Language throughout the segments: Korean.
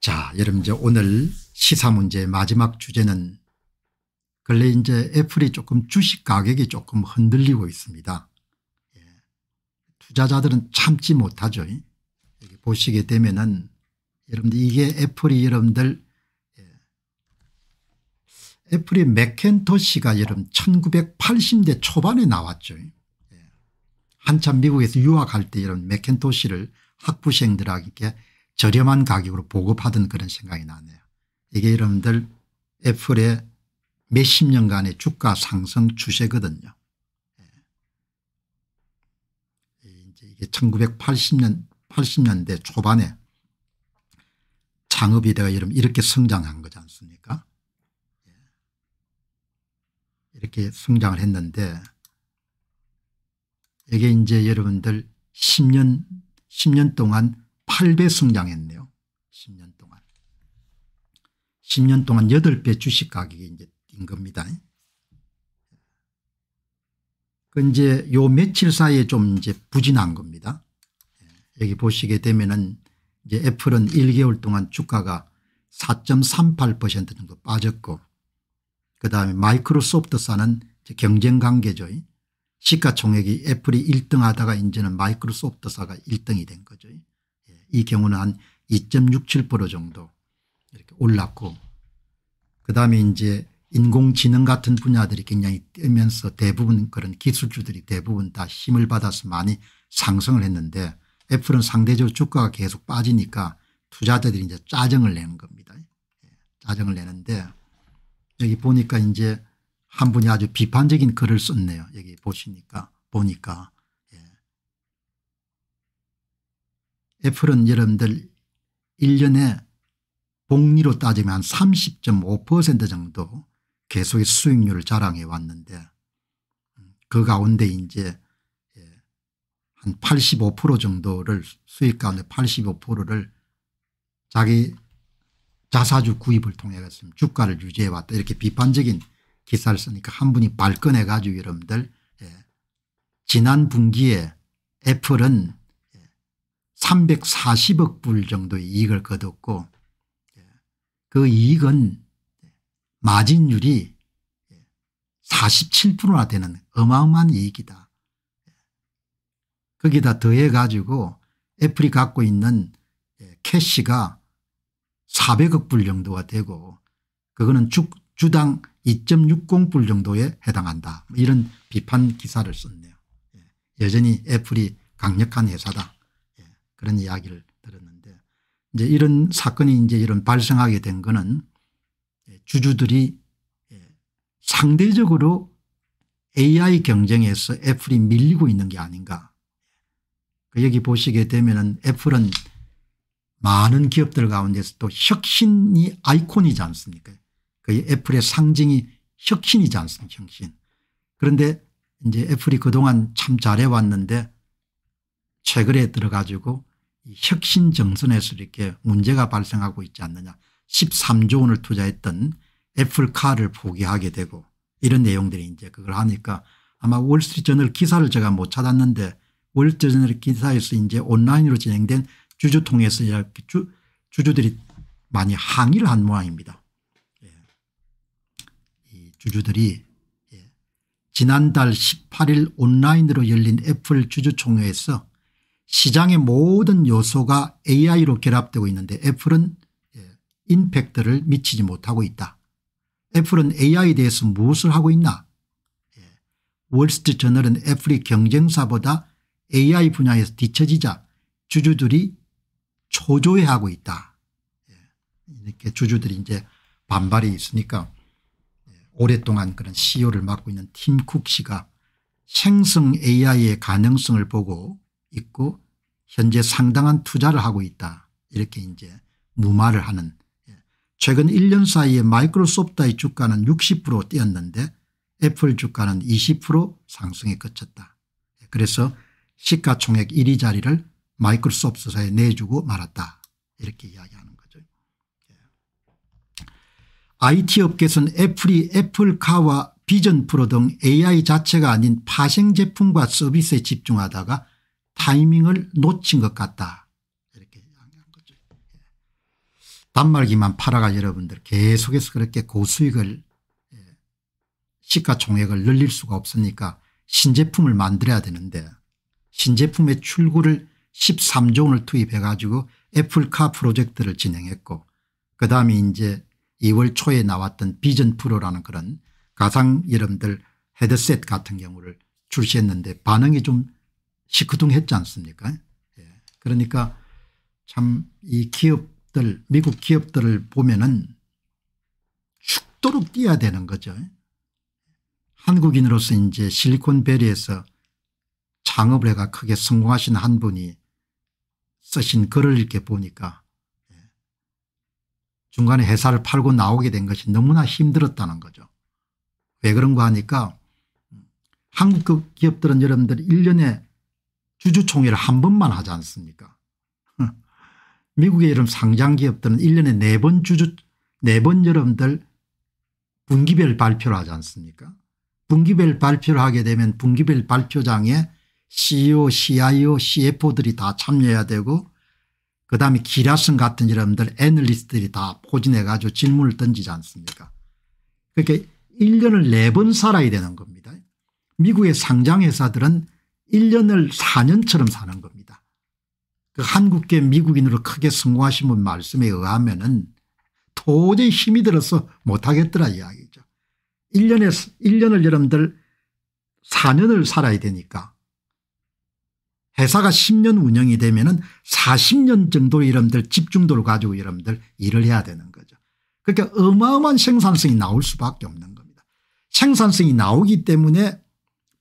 자 여러분 이제 오늘 시사 문제 마지막 주제는 근래 이제 애플이 조금 주식 가격이 조금 흔들리고 있습니다. 예. 투자자들은 참지 못하죠. 여기 보시게 되면은 여러분들 이게 애플이 여러분들 예. 애플이 맥켄토시가 여러분 1980대 초반에 나왔죠. 예. 한참 미국에서 유학할 때 이런 맥켄토시를 학부생들에게 저렴한 가격으로 보급하던 그런 생각이 나네요. 이게 여러분들 애플의 몇십 년간의 주가 상승 추세거든요. 예. 예, 이제 이게 1980년 80년대 초반에 창업이 되어 여러분 이렇게 성장한 거지 않습니까? 예. 이렇게 성장을 했는데 이게 이제 여러분들 10년 10년 동안 8배 성장했네요. 10년 동안. 10년 동안 8배 주식 가격이 이제 뛴 겁니다. 그 이제 요 며칠 사이에 좀 이제 부진한 겁니다. 예, 여기 보시게 되면은 이제 애플은 1개월 동안 주가가 4.38% 정도 빠졌고 그 다음에 마이크로소프트사는 경쟁관계죠. 시가총액이 애플이 1등 하다가 이제는 마이크로소프트사가 1등이 된 거죠. 이 경우는 한 2.67% 정도 이렇게 올랐고 그다음에 이제 인공지능 같은 분야들이 굉장히 뛰면서 대부분 그런 기술주들이 대부분 다 힘을 받아서 많이 상승을 했는데 애플은 상대적으로 주가가 계속 빠지니까 투자자들이 이제 짜증을 내는 겁니다. 예, 짜증을 내는데 여기 보니까 이제 한 분이 아주 비판적인 글을 썼네요. 여기 보시니까 보니까 애플은 여러분들 1년에 복리로 따지면 한 30.5% 정도 계속의 수익률을 자랑해 왔는데 음, 그 가운데 이제 예, 한85% 정도를 수익 가운데 85%를 자기 자사주 구입을 통해 가지고 주가를 유지해 왔다 이렇게 비판적인 기사를 쓰니까 한 분이 발끈해 가지고 여러분들 예. 지난 분기에 애플은 340억 불 정도의 이익을 거뒀고 예, 그 이익은 마진율이 47%나 되는 어마어마한 이익이다. 예, 거기다 더해 가지고 애플이 갖고 있는 예, 캐시가 400억 불 정도가 되고 그거는 주, 주당 2.60불 정도에 해당한다. 이런 비판 기사를 썼네요. 여전히 애플이 강력한 회사다. 그런 이야기를 들었는데 이제 이런 사건이 이제 이런 발생하게 된 거는 예, 주주들이 예, 상대적으로 AI 경쟁에서 애플이 밀리고 있는 게 아닌가. 그 여기 보시게 되면 애플은 많은 기업들 가운데서 또 혁신이 아이콘이지 않습니까 그 애플의 상징이 혁신이지 않습니까 혁신. 그런데 이제 애플이 그동안 참 잘해왔는데 최근에 들어가지고 혁신 정선에서 이렇게 문제가 발생하고 있지 않느냐 13조 원을 투자했던 애플카를 포기하게 되고 이런 내용들이 이제 그걸 하니까 아마 월스트리트저널 기사를 제가 못 찾았는데 월스트리트저널 기사에서 이제 온라인으로 진행된 주주 통해서 이렇게 주, 주주들이 많이 항의를 한 모양입니다. 예. 이 주주들이 예. 지난달 18일 온라인으로 열린 애플 주주총회에서 시장의 모든 요소가 AI로 결합되고 있는데 애플은 예, 임팩트를 미치지 못하고 있다. 애플은 AI에 대해서 무엇을 하고 있나 예, 월스트저널은 애플이 경쟁사보다 AI 분야에서 뒤처지자 주주들이 초조해하고 있다. 예, 이렇게 주주들이 이제 반발이 있으니까 오랫동안 그런 CEO를 맡고 있는 팀 쿡 씨가 생성 AI의 가능성을 보고 있고 현재 상당한 투자를 하고 있다 이렇게 이제 무마를 하는 예. 최근 1년 사이에 마이크로소프트의 주가는 60% 뛰었는데 애플 주가는 20% 상승에 그쳤다. 예, 그래서 시가총액 1위 자리를 마이크로소프트사에 내주고 말았다 이렇게 이야기하는 거죠. IT 예. 업계에서는 애플이 애플카와 비전 프로 등 AI 자체가 아닌 파생 제품과 서비스에 집중하다가 타이밍을 놓친 것 같다. 이렇게 이야한 거죠. 예. 단말기만 팔아가 여러분들 계속해서 그렇게 고수익을 예, 시가총액을 늘릴 수가 없으니까 신제품을 만들어야 되는데 신제품의 출고를 13조 원을 투입해 가지고 애플카 프로젝트를 진행했고 그다음에 이제 2월 초에 나왔던 비전 프로라는 그런 가상 여러분들 헤드셋 같은 경우를 출시했는데 반응이 좀 시크둥했지 않습니까? 예. 그러니까 참 이 기업들 미국 기업들을 보면은 죽도록 뛰어야 되는 거죠. 한국인으로서 이제 실리콘밸리에서 창업을 해가 크게 성공하신 한 분이 쓰신 글을 이렇게 보니까 예. 중간에 회사를 팔고 나오게 된 것이 너무나 힘들었다는 거죠. 왜 그런가 하니까 한국 그 기업들은 여러분들 1년에 주주총회를 한 번만 하지 않습니까 미국의 이런 상장기업들은 1년에 4번 주주 4번 여러분들 분기별 발표를 하지 않습니까 분기별 발표를 하게 되면 분기별 발표장에 CEO, CIO, CFO들이 다 참여해야 되고 그다음에 기라슨 같은 이름들 애널리스트들이 다 포진해 가지고 질문을 던지지 않습니까 그렇게 그러니까 1년을 4번 살아야 되는 겁니다. 미국의 상장회사들은 1년을 4년처럼 사는 겁니다. 그 한국계 미국인으로 크게 성공하신 분 말씀에 의하면 은 도저히 힘이 들어서 못하겠더라 이야기죠. 1년에 1년을 여러분들 4년을 살아야 되니까 회사가 10년 운영이 되면 은 40년 정도 여러분들 집중도를 가지고 여러분들 일을 해야 되는 거죠. 그러니까 어마어마한 생산성이 나올 수밖에 없는 겁니다. 생산성이 나오기 때문에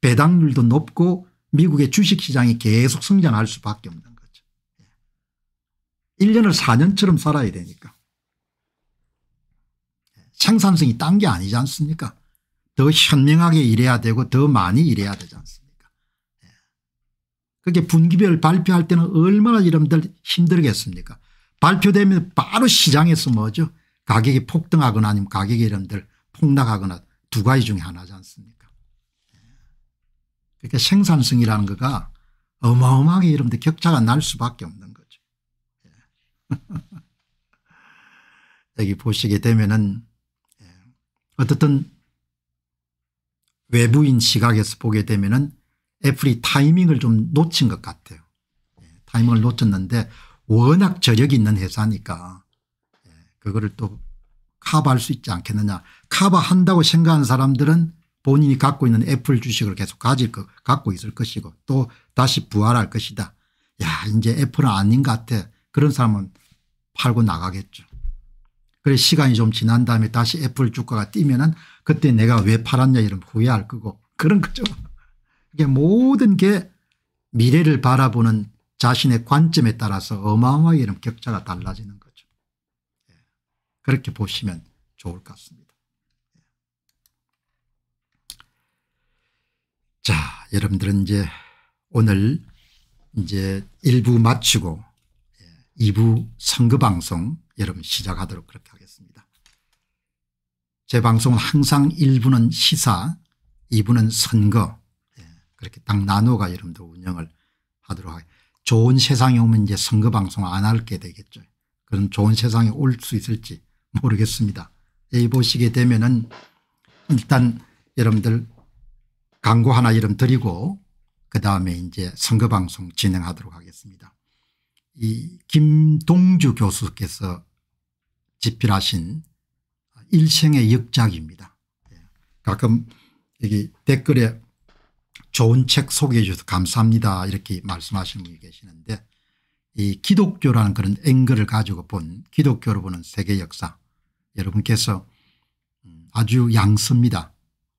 배당률도 높고 미국의 주식시장이 계속 성장할 수밖에 없는 거죠. 1년을 예. 4년처럼 살아야 되니까. 예. 생산성이 딴 게 아니지 않습니까 더 현명하게 일해야 되고 더 많이 일해야 되지 않습니까 예. 그게 분기별 발표할 때는 얼마나 여러분들 힘들겠습니까 발표되면 바로 시장에서 뭐죠 가격이 폭등하거나 아니면 가격이 여러분들 폭락하거나 두 가지 중에 하나지 않습니까 그러니까 생산성이라는 거가 어마어마하게 여러분들 격차가 날 수밖에 없는 거죠. 예. 여기 보시게 되면은 예. 어떻든 외부인 시각에서 보게 되면은 애플이 타이밍을 좀 놓친 것 같아요. 예, 타이밍을 놓쳤는데 워낙 저력이 있는 회사니까 그거를 또 커버할 수 있지 않겠느냐. 커버한다고 생각하는 사람들은 본인이 갖고 있는 애플 주식을 계속 가질 것 갖고 있을 것이고 또 다시 부활할 것이다. 야 이제 애플은 아닌 것 같아. 그런 사람은 팔고 나가겠죠. 그래 시간이 좀 지난 다음에 다시 애플 주가가 뛰면은 그때 내가 왜 팔았냐 이런 후회할 거고 그런 거죠. 이게 모든 게 미래를 바라보는 자신의 관점에 따라서 어마어마하게 이런 격차가 달라지는 거죠. 예. 그렇게 보시면 좋을 것 같습니다. 자, 여러분들은 이제 오늘 이제 1부 마치고 2부 예, 선거방송 여러분 시작하도록 그렇게 하겠습니다. 제 방송은 항상 1부는 시사 2부는 선거 예, 그렇게 딱나누어가 여러분들 운영을 하도록 하겠습니다. 좋은 세상이 오면 이제 선거 방송 안 할게 되겠죠. 그런 좋은 세상이올 수 있을지 모르겠습니다. 이 보시게 되면은 일단 여러분들 광고 하나 이름 드리고 그다음에 이제 선거방송 진행하도록 하겠습니다. 이 김동주 교수께서 집필하신 일생의 역작입니다. 예. 가끔 여기 댓글에 좋은 책 소개해 주셔서 감사합니다 이렇게 말씀하시는 분이 계시는데 이 기독교라는 그런 앵글을 가지고 본 기독교로 보는 세계 역사 여러분께서 음, 아주 양습니다.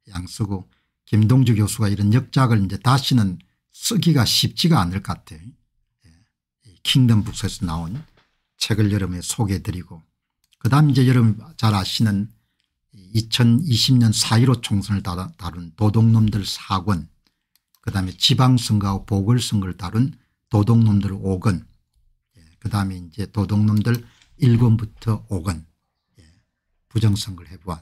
양쓰고 김동주 교수가 이런 역작을 이제 다시는 쓰기가 쉽지가 않을 것 같아요. 예. 킹덤 북스에서 나온 책을 여러분에 소개해드리고 그다음 이제 여러분 잘 아시는 2020년 4.15 총선을 다룬 도둑놈들 4권 그다음에 지방선거와 보궐선거를 다룬 도둑놈들 5권 예. 그다음에 이제 도둑놈들 1권부터 5권 예. 부정선거를 해보아